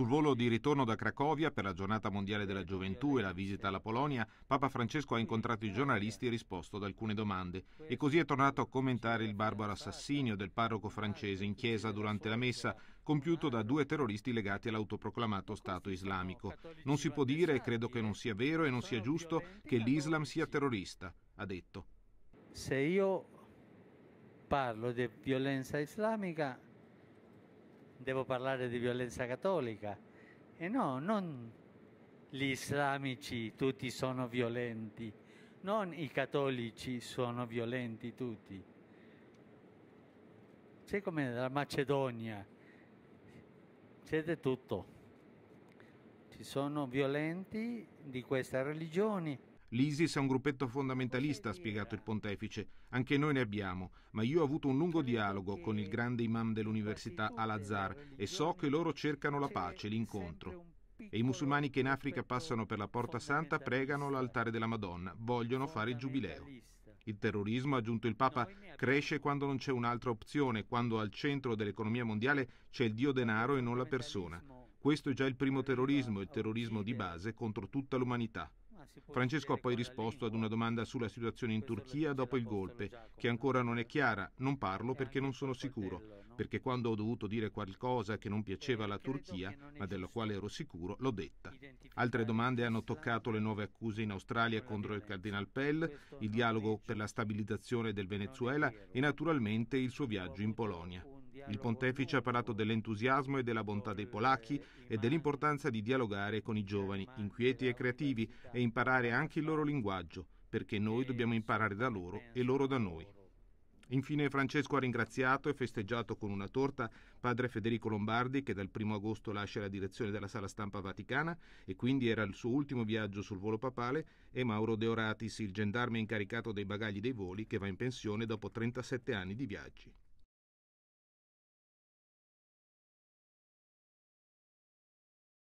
Sul volo di ritorno da Cracovia per la giornata mondiale della gioventù e la visita alla Polonia, Papa Francesco ha incontrato i giornalisti e risposto ad alcune domande e così è tornato a commentare il barbaro assassinio del parroco francese in chiesa durante la messa compiuto da due terroristi legati all'autoproclamato Stato islamico. Non si può dire, e credo che non sia vero e non sia giusto, che l'Islam sia terrorista, ha detto. Se io parlo di violenza islamica devo parlare di violenza cattolica. E no, non gli islamici tutti sono violenti, non i cattolici sono violenti tutti. C'è come nella Macedonia, c'è di tutto. Ci sono violenti di queste religioni L'ISIS è un gruppetto fondamentalista, ha spiegato il pontefice. Anche noi ne abbiamo, ma io ho avuto un lungo certo, dialogo con il grande imam dell'università Al-Azhar e so che loro cercano la pace, l'incontro. E i musulmani che in Africa passano per la Porta Santa pregano l'altare della Madonna, vogliono fare il giubileo. Il terrorismo, ha aggiunto il Papa, cresce quando non c'è un'altra opzione, quando al centro dell'economia mondiale c'è il dio denaro e non la persona. Questo è già il primo terrorismo, il terrorismo di base contro tutta l'umanità. Ah, Francesco ha poi risposto ad una domanda sulla situazione in Turchia dopo il golpe, che ancora non è chiara, non parlo perché non sono sicuro, perché quando ho dovuto dire qualcosa che non piaceva alla Turchia, ma della quale ero sicuro, l'ho detta. Altre domande hanno toccato le nuove accuse in Australia contro il Cardinal Pell, il dialogo per la stabilizzazione del Venezuela e naturalmente il suo viaggio in Polonia. Il pontefice ha parlato dell'entusiasmo e della bontà dei polacchi e dell'importanza di dialogare con i giovani, inquieti e creativi, e imparare anche il loro linguaggio, perché noi dobbiamo imparare da loro e loro da noi. Infine Francesco ha ringraziato e festeggiato con una torta padre Federico Lombardi che dal 1 agosto lascia la direzione della sala stampa vaticana e quindi era il suo ultimo viaggio sul volo papale e Mauro Deoratis, il gendarme incaricato dei bagagli dei voli che va in pensione dopo 37 anni di viaggi.